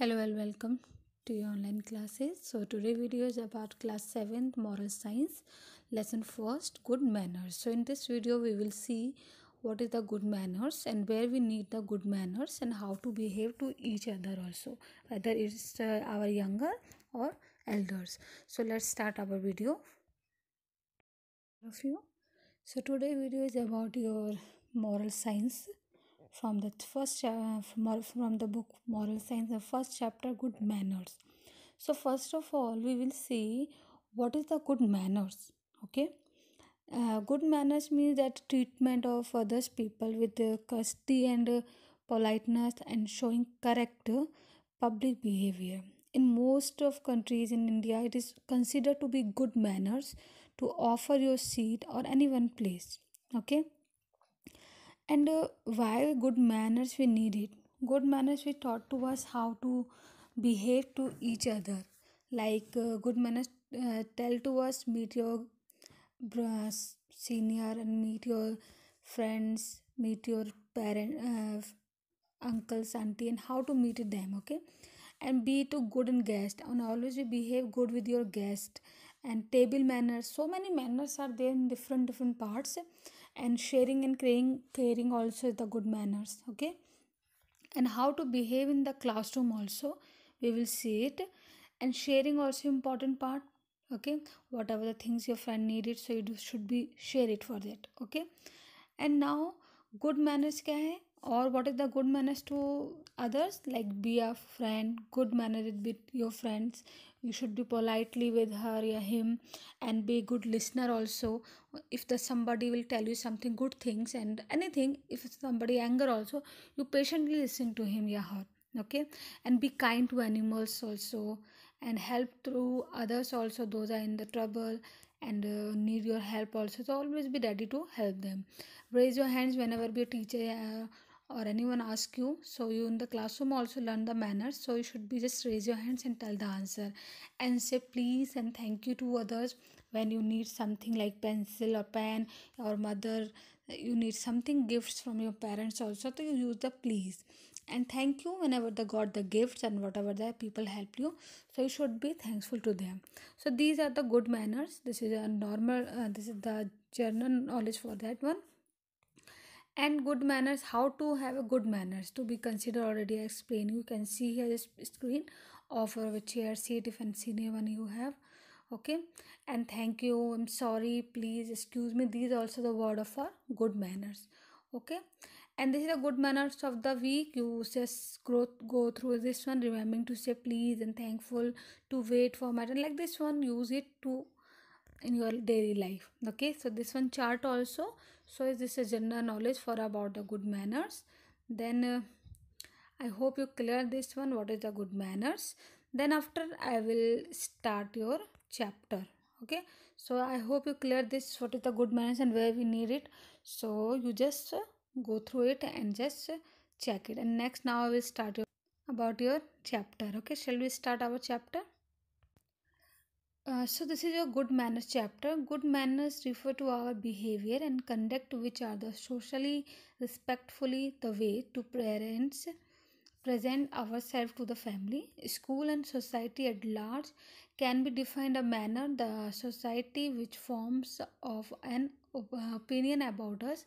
hello and welcome to your online classes so today video is about class 7th moral science lesson first good manners so in this video we will see what is the good manners and where we need the good manners and how to behave to each other also whether it's uh, our younger or elders so let's start our video of you so today video is about your moral science from the first uh, from, the book moral science the first chapter good manners so first of all we will see what is the good manners okay uh, good manners means that treatment of others people with uh, courtesy and uh, politeness and showing correct uh, public behavior in most of countries in india it is considered to be good manners to offer your seat or any one place okay and uh, while good manners we need it good manners we taught to us how to behave to each other like uh, good manners uh, tell to us meet your senior and meet your friends meet your parent uh, uncles auntie and how to meet them okay and be to good and guest and always we behave good with your guest and table manners so many manners are there in different different parts and sharing and caring, caring also is the good manners okay and how to behave in the classroom also we will see it and sharing also important part okay whatever the things your friend needed so you do, should be share it for that okay and now good manners kya hai? or what is the good manners to others like be a friend good manners with your friends you should be politely with her or him and be a good listener also if the somebody will tell you something good things and anything if somebody anger also you patiently listen to him or her okay and be kind to animals also and help through others also those are in the trouble and uh, need your help also so always be ready to help them raise your hands whenever your teacher uh, or anyone ask you so you in the classroom also learn the manners so you should be just raise your hands and tell the answer and say please and thank you to others when you need something like pencil or pen or mother you need something gifts from your parents also so you use the please and thank you whenever they got the gifts and whatever the people helped you so you should be thankful to them so these are the good manners this is a normal uh, this is the general knowledge for that one and good manners how to have a good manners to be considered already i explained you can see here this screen offer a chair seat if and senior one you have okay and thank you i'm sorry please excuse me these also the word of our good manners okay and this is the good manners of the week you just go, go through this one remembering to say please and thankful to wait for my turn like this one use it to in your daily life okay so this one chart also so is this is general knowledge for about the good manners then uh, i hope you clear this one what is the good manners then after i will start your chapter okay so i hope you clear this what is the good manners and where we need it so you just uh, go through it and just uh, check it and next now i will start your about your chapter okay shall we start our chapter uh, so this is your good manners chapter good manners refer to our behavior and conduct which are the socially respectfully the way to parents present ourselves to the family school and society at large can be defined a manner the society which forms of an uh, opinion about us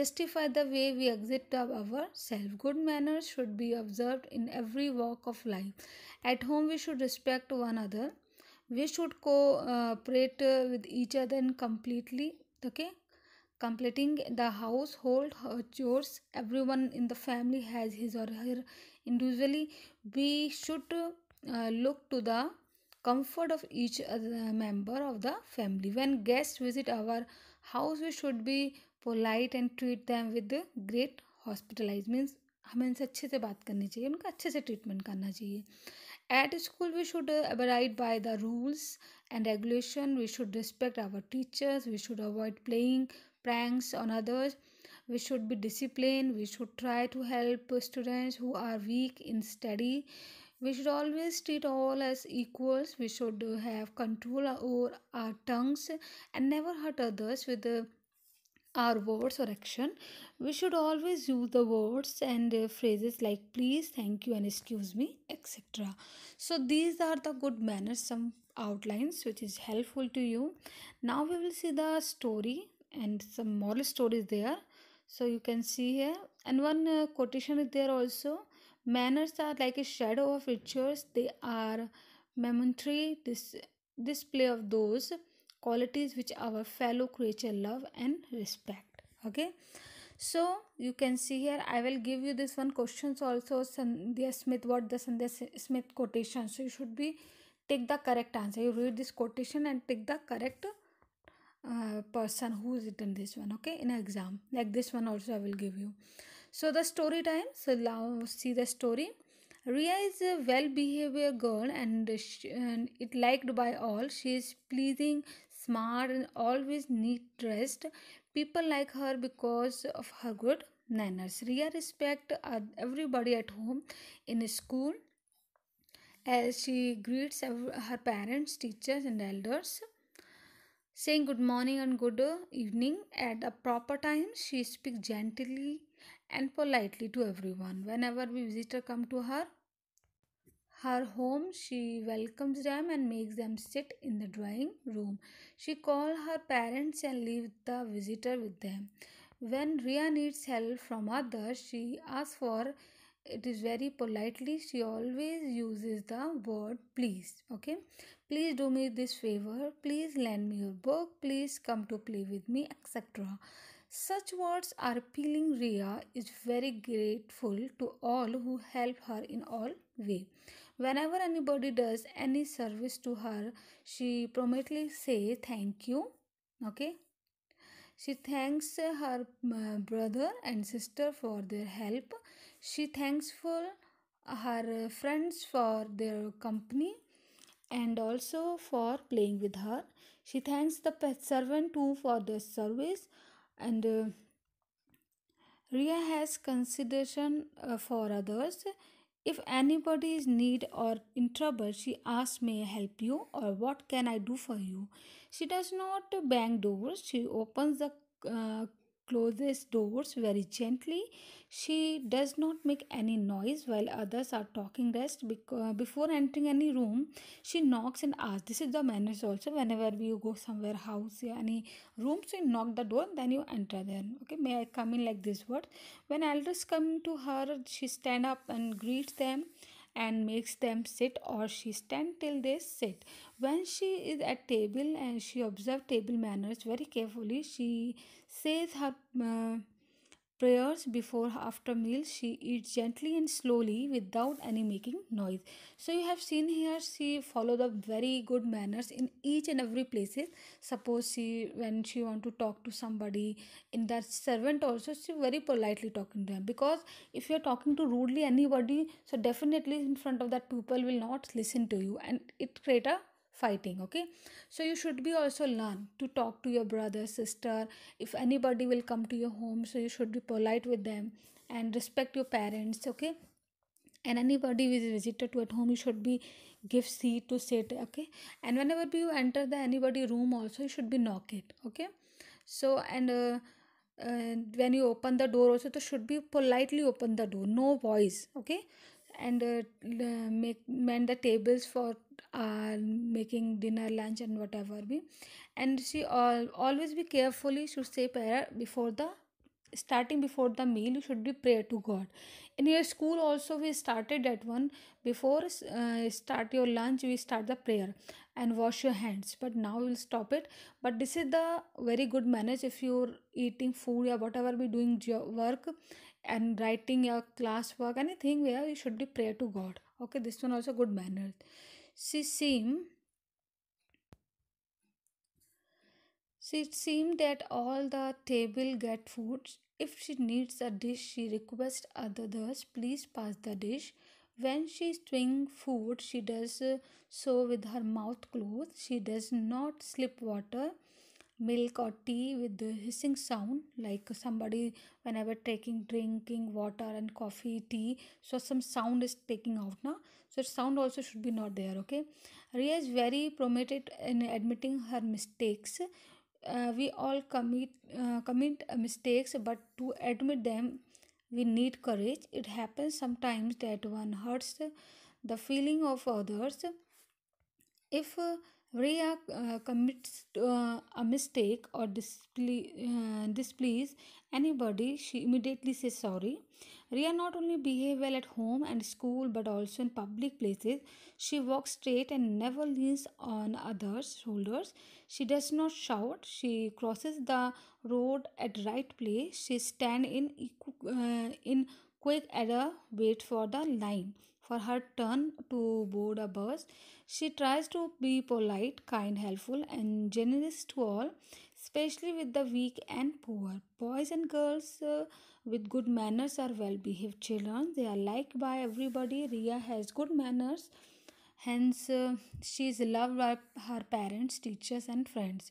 justify the way we exit our self good manners should be observed in every walk of life at home we should respect one another we should cooperate with each other in completely okay completing the household chores everyone in the family has his or her individually we should uh, look to the comfort of each other member of the family when guests visit our house we should be polite and treat them with the great hospitalized means हमें इनसे अच्छे से बात करनी चाहिए उनका अच्छे से ट्रीटमेंट करना चाहिए At school, we should uh, abide by the rules and regulation. We should respect our teachers. We should avoid playing pranks on others. We should be disciplined. We should try to help students who are weak in study. We should always treat all as equals. We should uh, have control over our tongues and never hurt others with uh, our words or action we should always use the words and uh, phrases like please thank you and excuse me etc so these are the good manners some outlines which is helpful to you now we will see the story and some moral stories there so you can see here and one uh, quotation is there also manners are like a shadow of rituals they are momentary This display of those qualities which our fellow creature love and respect okay so you can see here i will give you this one questions also sandhya smith what the sandhya smith quotation so you should be take the correct answer you read this quotation and take the correct uh, person who's written this one okay in exam like this one also i will give you so the story time so now see the story Ria is a well-behaved girl and, she, and it liked by all. She is pleasing, smart and always neat dressed. People like her because of her good manners. Ria respect uh, everybody at home, in school, as she greets her parents, teachers, and elders. Saying good morning and good evening at the proper time, she speaks gently and politely to everyone. Whenever we visitor come to her her home, she welcomes them and makes them sit in the drawing room. She calls her parents and leaves the visitor with them. When Ria needs help from others, she asks for it is very politely. She always uses the word please. Okay, please do me this favor. Please lend me your book. Please come to play with me, etc. Such words are appealing. Ria is very grateful to all who help her in all way. Whenever anybody does any service to her, she promptly say thank you. Okay. She thanks her uh, brother and sister for their help. She thanks her friends for their company and also for playing with her. She thanks the pet servant too for their service and uh, Ria has consideration uh, for others. If anybody is need or in trouble, she asks, May I help you? or What can I do for you? She does not bang doors, she opens the uh, closes doors very gently. She does not make any noise while others are talking rest. Uh, before entering any room, she knocks and asks. This is the manners also. Whenever you go somewhere, house, yeah, any room, so you knock the door, then you enter there. Okay, may I come in like this word? When elders come to her, she stand up and greet them and makes them sit or she stand till they sit. When she is at table and she observes table manners very carefully, she says her uh, prayers before after meals she eats gently and slowly without any making noise so you have seen here she follow the very good manners in each and every places suppose she when she want to talk to somebody in that servant also she very politely talking to them because if you are talking to rudely anybody so definitely in front of that people will not listen to you and it create a fighting okay so you should be also learn to talk to your brother sister if anybody will come to your home so you should be polite with them and respect your parents okay and anybody who is visitor to at home you should be give seat to sit okay and whenever you enter the anybody room also you should be knock it okay so and uh, when you open the door also so should be politely open the door no voice okay and uh, make mend the tables for are making dinner lunch and whatever be and she all, always be carefully should say prayer before the starting before the meal you should be prayer to god in your school also we started that one before uh, start your lunch we start the prayer and wash your hands but now we'll stop it but this is the very good manage if you're eating food or whatever be doing your work and writing your class work anything where you should be prayer to god okay this one also good manners she seemed She seemed that all the table get food. If she needs a dish, she requests others, please pass the dish. When she swings food, she does so with her mouth closed. She does not slip water milk or tea with the hissing sound like somebody whenever taking drinking water and coffee tea so some sound is taking out now so sound also should be not there okay ria is very promoted in admitting her mistakes uh, we all commit uh, commit mistakes but to admit them we need courage it happens sometimes that one hurts the feeling of others if uh, Rhea uh, commits uh, a mistake or disple- uh, displease anybody, she immediately says sorry. Rhea not only behaves well at home and school but also in public places. She walks straight and never leans on others' shoulders. She does not shout. She crosses the road at right place. She stands in, uh, in quick at a wait for the line for her turn to board a bus. She tries to be polite, kind, helpful, and generous to all, especially with the weak and poor. Boys and girls uh, with good manners are well behaved children. They are liked by everybody. Ria has good manners. Hence, uh, she is loved by her parents, teachers, and friends.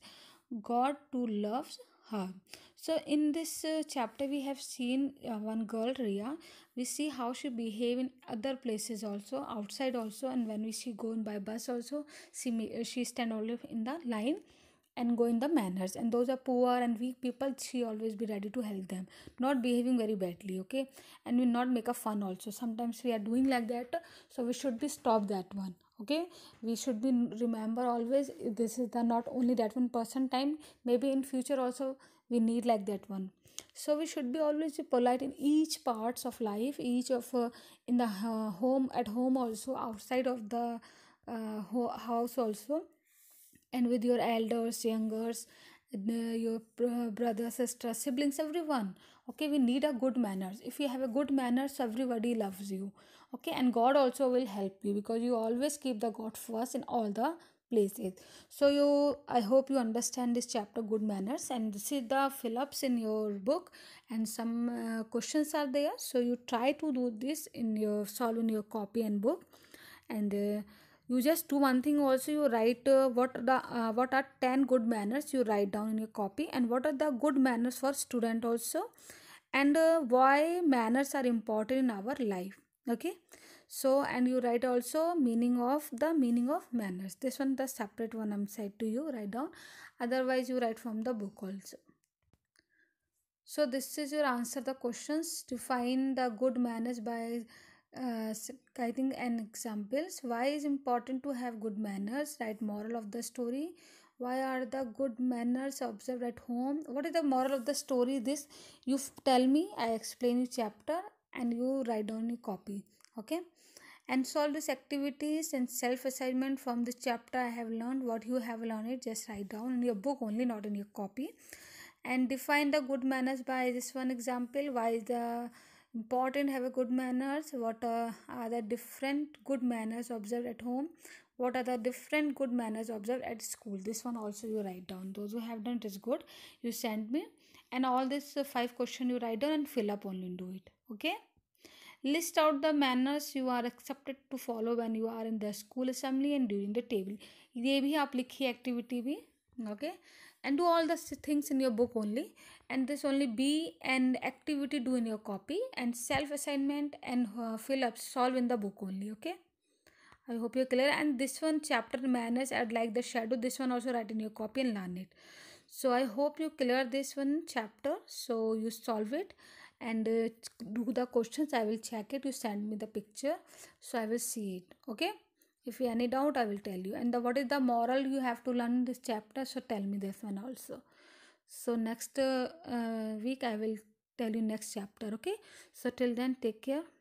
God too loves her so in this uh, chapter we have seen uh, one girl Ria we see how she behave in other places also outside also and when we see go in by bus also she may, uh, she stand only in the line and go in the manners and those are poor and weak people she always be ready to help them not behaving very badly okay and we not make a fun also sometimes we are doing like that so we should be stop that one okay we should be remember always this is the not only that one person time maybe in future also we need like that one so we should be always polite in each parts of life each of uh, in the uh, home at home also outside of the uh, house also and with your elders youngers your brother sister siblings everyone okay we need a good manners if you have a good manners everybody loves you okay and god also will help you because you always keep the god first in all the Places so you i hope you understand this chapter good manners and this is the fill ups in your book and some uh, questions are there so you try to do this in your solve in your copy and book and uh, you just do one thing also you write uh, what the uh, what are 10 good manners you write down in your copy and what are the good manners for student also and uh, why manners are important in our life okay so and you write also meaning of the meaning of manners this one the separate one i'm said to you write down otherwise you write from the book also so this is your answer the questions to find the good manners by uh, citing and examples why is important to have good manners write moral of the story why are the good manners observed at home what is the moral of the story this you tell me i explain you chapter and you write down your copy okay and solve these activities and self assignment from the chapter i have learned what you have learned it just write down in your book only not in your copy and define the good manners by this one example why is the important have a good manners what uh, are the different good manners observed at home what are the different good manners observed at school this one also you write down those who have done it is good you send me and all this uh, five question you write down and fill up only do it okay List out the manners you are accepted to follow when you are in the school assembly and during the table. ये भी आप लिखिए activity भी okay and do all the things in your book only and this only be an activity do in your copy and self assignment and uh, fill up solve in the book only okay i hope you're clear and this one chapter manners i'd like the shadow this one also write in your copy and learn it so i hope you clear this one chapter so you solve it and uh, do the questions i will check it you send me the picture so i will see it okay if you any doubt i will tell you and the, what is the moral you have to learn this chapter so tell me this one also so next uh, uh, week i will tell you next chapter okay so till then take care